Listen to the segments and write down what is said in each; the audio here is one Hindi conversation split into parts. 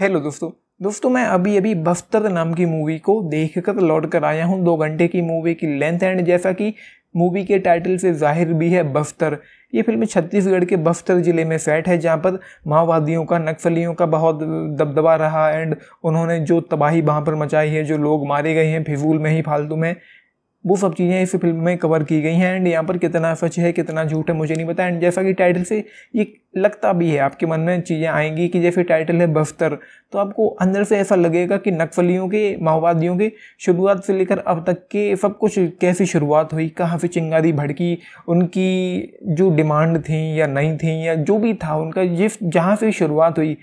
हेलो दोस्तों दोस्तों मैं अभी अभी बफ्तर नाम की मूवी को देख कर लौट कर आया हूँ दो घंटे की मूवी की लेंथ एंड जैसा कि मूवी के टाइटल से जाहिर भी है बफ्तर ये फिल्म छत्तीसगढ़ के बफ्तर ज़िले में सेट है जहाँ पर माओवादियों का नक्सलियों का बहुत दबदबा रहा एंड उन्होंने जो तबाही वहाँ पर मचाई है जो लोग मारे गए हैं फिजूल में ही फालतू में वो सब चीज़ें इस फिल्म में कवर की गई हैं एंड यहाँ पर कितना सच है कितना झूठ है मुझे नहीं पता एंड जैसा कि टाइटल से ये लगता भी है आपके मन में चीज़ें आएंगी कि जैसे टाइटल है बफ्तर तो आपको अंदर से ऐसा लगेगा कि नक्सलियों के माओवादियों के शुरुआत से लेकर अब तक के सब कुछ कैसी शुरुआत हुई कहाँ से चिंगारी भड़की उनकी जो डिमांड थी या नहीं थी या जो भी था उनका जिस जहाँ से शुरुआत हुई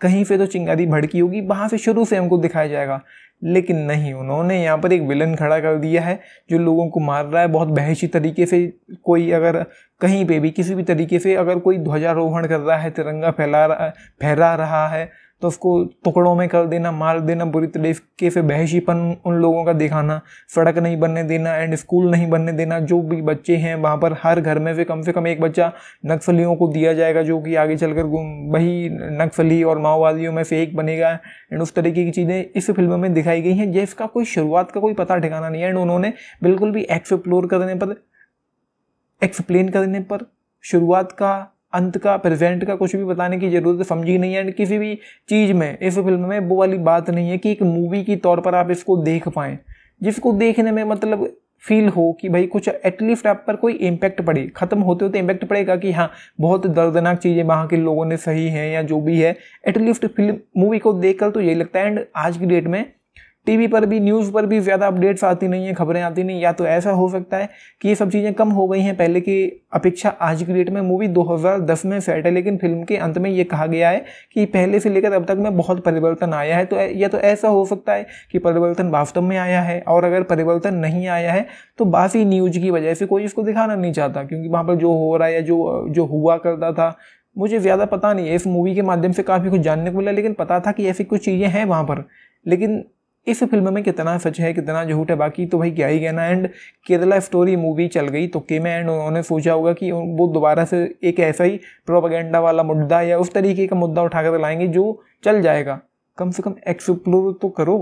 कहीं से तो चिंगारी भड़की होगी वहाँ से शुरू से हमको दिखाया जाएगा लेकिन नहीं उन्होंने यहाँ पर एक विलन खड़ा कर दिया है जो लोगों को मार रहा है बहुत बहसी तरीके से कोई अगर कहीं पे भी किसी भी तरीके से अगर कोई ध्वजारोहण कर रहा है तिरंगा फैला रहा फहरा रहा है तो उसको टुकड़ों में कर देना मार देना बुरी तरीके से बहशीपन उन लोगों का दिखाना सड़क नहीं बनने देना एंड स्कूल नहीं बनने देना जो भी बच्चे हैं वहाँ पर हर घर में से कम से कम एक बच्चा नक्सलियों को दिया जाएगा जो कि आगे चलकर वही नक्सली और माओवादियों में से एक बनेगा एंड उस तरीके की चीज़ें इस फिल्म में दिखाई गई हैं जिसका कोई शुरुआत का कोई पता ठिकाना नहीं है एंड उन्होंने बिल्कुल भी एक्सप्लोर करने पर एक्सप्लेन करने पर शुरुआत का अंत का प्रेजेंट का कुछ भी बताने की ज़रूरत समझी नहीं है एंड किसी भी चीज़ में इस फिल्म में वो वाली बात नहीं है कि एक मूवी की तौर पर आप इसको देख पाए जिसको देखने में मतलब फील हो कि भाई कुछ एटलीस्ट आप पर कोई इम्पैक्ट पड़े ख़त्म होते होते इम्पैक्ट पड़ेगा कि हाँ बहुत दर्दनाक चीज़ें वहाँ के लोगों ने सही हैं या जो भी है एटलीस्ट फिल्म मूवी को देख कर तो यही लगता है एंड आज की डेट में टीवी पर भी न्यूज़ पर भी ज़्यादा अपडेट्स आती नहीं है खबरें आती नहीं या तो ऐसा हो सकता है कि ये सब चीज़ें कम हो गई हैं पहले की अपेक्षा आज की डेट में मूवी 2010 में सेट है लेकिन फिल्म के अंत में ये कहा गया है कि पहले से लेकर अब तक में बहुत परिवर्तन आया है तो या तो ऐसा हो सकता है कि परिवर्तन वास्तव में आया है और अगर परिवर्तन नहीं आया है तो बासी न्यूज़ की वजह से कोई इसको दिखाना नहीं चाहता क्योंकि वहाँ पर जो हो रहा है या जो जो हुआ करता था मुझे ज़्यादा पता नहीं है इस मूवी के माध्यम से काफ़ी कुछ जानने को मिला लेकिन पता था कि ऐसी कुछ चीज़ें हैं वहाँ पर लेकिन इस फिल्म में कितना सच है कितना झूठ है बाकी तो भाई क्या ही कहना एंड केरला स्टोरी मूवी चल गई तो के में एंड उन्होंने सोचा होगा कि वो दोबारा से एक ऐसा ही प्रोपागेंडा वाला मुद्दा या उस तरीके का मुद्दा उठाकर लाएंगे जो चल जाएगा कम से कम एक्सप्लोर तो करो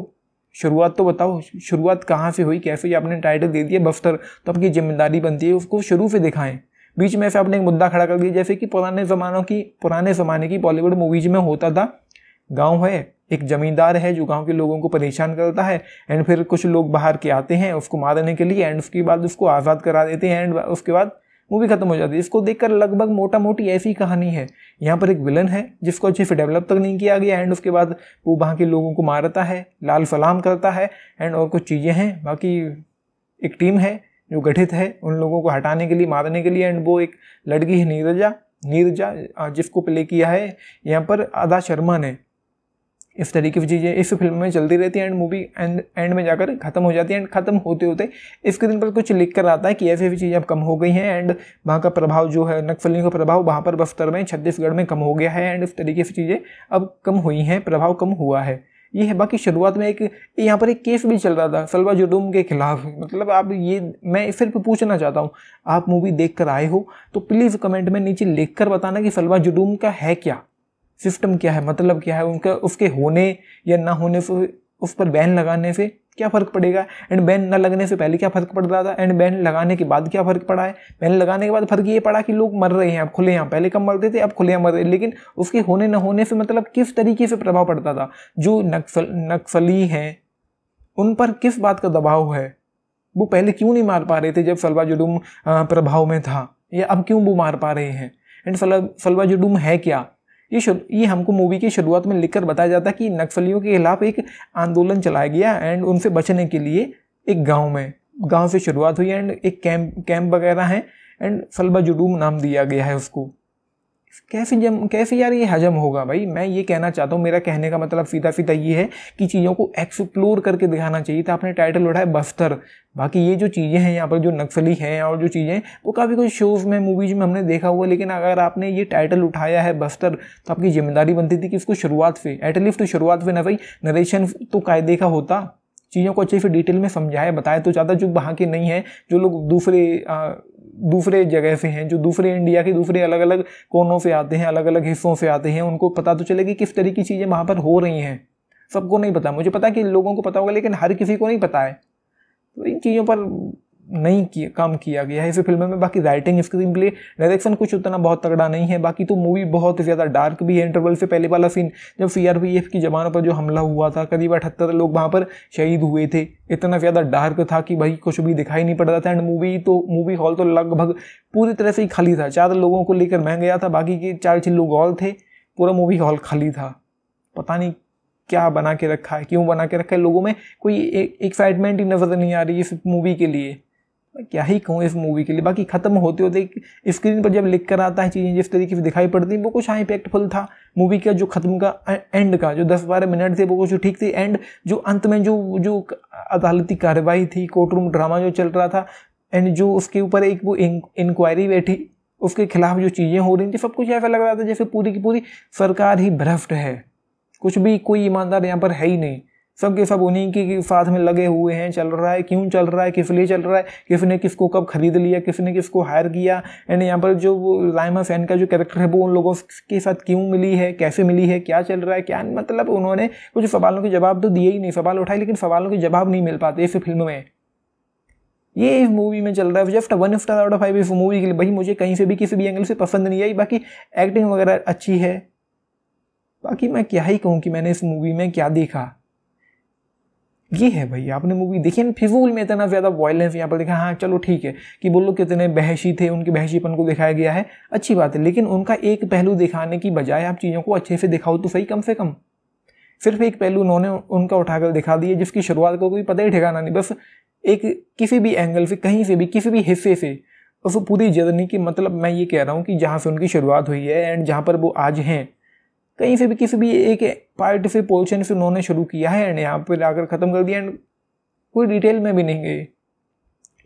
शुरुआत तो बताओ शुरुआत कहाँ से हुई कैसे आपने टाइटल दे दिया बफ्तर तो आपकी जिम्मेदारी बनती है उसको शुरू से दिखाएं बीच में से आपने एक मुद्दा खड़ा कर दिया जैसे कि पुराने ज़मानों की पुराने ज़माने की बॉलीवुड मूवीज में होता था गाँव है एक जमींदार है जो गांव के लोगों को परेशान करता है एंड फिर कुछ लोग बाहर के आते हैं उसको मारने के लिए एंड उसके बाद उसको आज़ाद करा देते हैं एंड उसके बाद मूवी खत्म हो जाती है इसको देखकर लगभग मोटा मोटी ऐसी कहानी है यहाँ पर एक विलन है जिसको अच्छे से डेवलप तक नहीं किया गया एंड उसके बाद वो वहाँ के लोगों को मारता है लाल सलाम करता है एंड और कुछ चीज़ें हैं बाकी एक टीम है जो गठित है उन लोगों को हटाने के लिए मारने के लिए एंड वो एक लड़की है नीरजा नीरजा जिसको प्ले किया है यहाँ पर आदा शर्मा ने इस तरीके की चीज़ें इस फिल्म में चलती रहती है एंड मूवी एंड एंड में जाकर ख़त्म हो जाती है एंड ख़त्म होते होते स्क्रीन पर कुछ लिख कर आता है कि ऐसी ऐसी चीज़ें अब कम हो गई हैं एंड वहाँ का प्रभाव जो है नक्सली का प्रभाव वहाँ पर बस्तर में छत्तीसगढ़ में कम हो गया है एंड इस तरीके से चीज़ें अब कम हुई हैं प्रभाव कम हुआ है ये है बाकी शुरुआत में एक यहाँ पर एक केस भी चल रहा था सलवा जुडूम के खिलाफ मतलब आप ये मैं सिर्फ पूछना चाहता हूँ आप मूवी देख कर आए हो तो प्लीज़ कमेंट में नीचे लिख कर बताना कि सलवा जुडूम का है क्या सिस्टम क्या है मतलब क्या है उनका उसके होने या ना होने से उस पर बैन लगाने से क्या फ़र्क पड़ेगा एंड बैन ना लगने से पहले क्या फ़र्क पड़ रहा था एंड बैन लगाने के बाद क्या फ़र्क पड़ा है बैन लगाने के बाद फ़र्क ये पड़ा कि लोग मर रहे हैं अब खुले यहाँ पहले कम मरते थे अब खुले मर रहे लेकिन उसके होने ना होने से मतलब किस तरीके से प्रभाव पड़ता था जो नक्सल नक्सली हैं उन पर किस बात का दबाव है वो पहले क्यों नहीं मार पा रहे थे जब सलवा जुडूम प्रभाव में था या अब क्यों वो मार पा रहे हैं एंड सलवा जुडूम है क्या ये ये हमको मूवी की शुरुआत में लिखकर बताया जाता है कि नक्सलियों के खिलाफ एक आंदोलन चलाया गया एंड उनसे बचने के लिए एक गांव में गांव से शुरुआत हुई एंड एक कैंप कैंप वगैरह है एंड फलबा जुडूम नाम दिया गया है उसको कैसे जम कैसे यार ये हजम होगा भाई मैं ये कहना चाहता हूँ मेरा कहने का मतलब सीधा सीधा ये है कि चीज़ों को एक्सप्लोर करके दिखाना चाहिए था आपने टाइटल उठाया बस्तर बाकी ये जो चीज़ें हैं यहाँ पर जो नक्सली हैं और जो चीज़ें वो काफ़ी कुछ शोज़ में मूवीज़ में हमने देखा हुआ लेकिन अगर आपने ये टाइटल उठाया है बस्तर तो आपकी जिम्मेदारी बनती थी कि इसको शुरुआत से एटलीस्ट तो शुरुआत से ना भाई नरेशन तो कायदे का होता चीज़ों को अच्छे से डिटेल में समझाए बताए तो ज़्यादा जो वहाँ के नहीं हैं जो लोग दूसरे दूसरे जगह से हैं जो दूसरे इंडिया के दूसरे अलग अलग कोनों से आते हैं अलग अलग हिस्सों से आते हैं उनको पता तो चले कि किस तरह की चीज़ें वहाँ पर हो रही हैं सबको नहीं पता मुझे पता कि लोगों को पता होगा लेकिन हर किसी को नहीं पता है तो इन चीज़ों पर नहीं किया कम किया गया है इस फिल्म में बाकी राइटिंग स्क्रीन प्ले डायरेक्शन कुछ उतना बहुत तगड़ा नहीं है बाकी तो मूवी बहुत ज़्यादा डार्क भी है इंटरवल से पहले वाला सीन जब सीआरपीएफ की जवानों पर जो हमला हुआ था करीब अठहत्तर लोग वहाँ पर शहीद हुए थे इतना ज़्यादा डार्क था कि भाई कुछ भी दिखाई नहीं पड़ रहा था एंड मूवी तो मूवी हॉल तो लगभग पूरी तरह से ही खाली था चार लोगों को लेकर मैं गया था बाकी के चार छः लोग और थे पूरा मूवी हॉल खाली था पता नहीं क्या बना के रखा है क्यों बना के रखा है लोगों में कोई एक्साइटमेंट ही नज़र नहीं आ रही इस मूवी के लिए मैं क्या ही कहूँ इस मूवी के लिए बाकी ख़त्म होते होते स्क्रीन पर जब लिख कर आता है चीज़ें जिस तरीके से दिखाई पड़ती वो कुछ हाँ इम्पैक्टफुल था मूवी का जो ख़त्म का एंड का जो दस बारह मिनट थे वो कुछ ठीक थे एंड जो अंत में जो जो अदालती कार्रवाई थी कोर्ट रूम ड्रामा जो चल रहा था एंड जो उसके ऊपर एक वो इंक्वायरी बैठी उसके खिलाफ जो चीज़ें हो रही थी सब कुछ ऐसा लग रहा था जैसे पूरी की पूरी सरकार ही भ्रष्ट है कुछ भी कोई ईमानदार यहाँ पर है ही नहीं सब के सब उन्हीं के साथ में लगे हुए हैं चल रहा है क्यों चल रहा है किस लिए चल रहा है किसने किसको कब खरीद लिया किसने किसको हायर किया एंड यहाँ पर जो लाइमा सैन का जो कैरेक्टर है वो उन लोगों के साथ क्यों मिली है कैसे मिली है क्या चल रहा है क्या मतलब उन्होंने कुछ सवालों के जवाब तो दिए ही नहीं सवाल उठाए लेकिन सवालों के जवाब नहीं मिल पाते इस फिल्म में ये इस मूवी में चल रहा है just one star out of five इस मूवी के लिए भाई मुझे कहीं से भी किसी भी एंगल से पसंद नहीं आई बाकी एक्टिंग वगैरह अच्छी है बाकी मैं क्या ही कहूँ कि मैंने इस मूवी में क्या देखा ये है भाई आपने मूवी देखी है फिजूल में इतना ज़्यादा वॉयलेंस यहाँ पर देखा हाँ चलो ठीक है कि बोलो कितने बहशी थे उनके बहशीपन को दिखाया गया है अच्छी बात है लेकिन उनका एक पहलू दिखाने की बजाय आप चीज़ों को अच्छे से दिखाओ तो सही कम से कम सिर्फ एक पहलू उन्होंने उनका उठाकर दिखा दिया जिसकी शुरुआत को कोई पता ही ठिकाना नहीं बस एक किसी भी एंगल से कहीं से भी किसी भी हिस्से से उस पूरी जर्नी की मतलब मैं ये कह रहा हूँ कि जहाँ से उनकी शुरुआत हुई है एंड जहाँ पर वो आज हैं कहीं से भी किसी भी एक पार्ट से पोजिशन से उन्होंने शुरू किया है एंड यहाँ पर लाकर ख़त्म कर दिया एंड कोई डिटेल में भी नहीं गई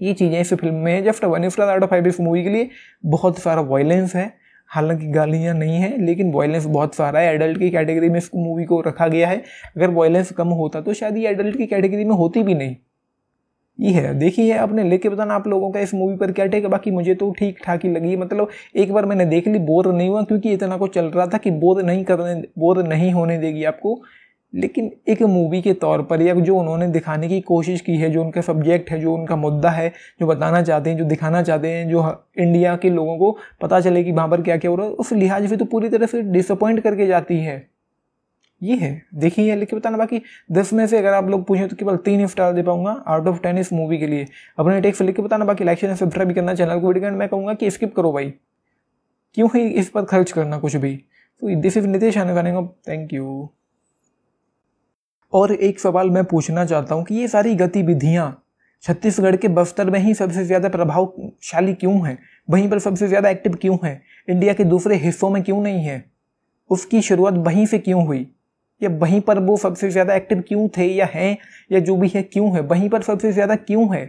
ये चीज़ें इस फिल्म में just one if out of five इस मूवी के लिए बहुत सारा वॉयलेंस है हालांकि गालियाँ नहीं है लेकिन वॉयलेंस बहुत सारा है एडल्ट की कैटेगरी में इस मूवी को रखा गया है अगर वॉयलेंस कम होता तो शायद ये एडल्ट की कैटेगरी में होती भी नहीं ये है देखी है आपने लेके बताना आप लोगों का इस मूवी पर क्या है बाकी मुझे तो ठीक ठाक ही लगी मतलब एक बार मैंने देख ली बोर नहीं हुआ क्योंकि इतना को चल रहा था कि बोर नहीं करने बोर नहीं होने देगी आपको लेकिन एक मूवी के तौर पर या जो उन्होंने दिखाने की कोशिश की है जो उनका सब्जेक्ट है जो उनका मुद्दा है जो बताना चाहते हैं जो दिखाना चाहते हैं जो इंडिया के लोगों को पता चले कि वहाँ पर क्या क्या हो रहा है उस लिहाज से तो पूरी तरह से डिसअपॉइंट करके जाती है ये है देखिए ये लिख के बताना बाकी दस में से अगर आप लोग पूछें तो केवल तीन स्टार दे पाऊंगा आउट ऑफ टेन इस मूवी के लिए अपने से लिख के बताना बाकी लाइक सब्सक्राइब भी करना चैनल को वीडियो मैं कहूँगा कि स्किप करो भाई क्यों ही इस पर खर्च करना कुछ भी तो दिस इज नितेश आने थैंक यू और एक सवाल मैं पूछना चाहता हूँ कि ये सारी गतिविधियाँ छत्तीसगढ़ के बस्तर में ही सबसे ज़्यादा प्रभावशाली क्यों है वहीं पर सबसे ज़्यादा एक्टिव क्यों है इंडिया के दूसरे हिस्सों में क्यों नहीं है उसकी शुरुआत वहीं से क्यों हुई या वहीं पर वो सबसे ज़्यादा एक्टिव क्यों थे या हैं या जो भी है क्यों है वहीं पर सबसे ज़्यादा क्यों है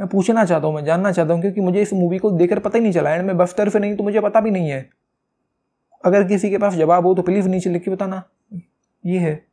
मैं पूछना चाहता हूँ मैं जानना चाहता हूँ क्योंकि मुझे इस मूवी को देखकर पता ही नहीं चला एंड मैं बस्तर से नहीं तो मुझे पता भी नहीं है अगर किसी के पास जवाब हो तो प्लीज़ नीचे लिख के बताना ये है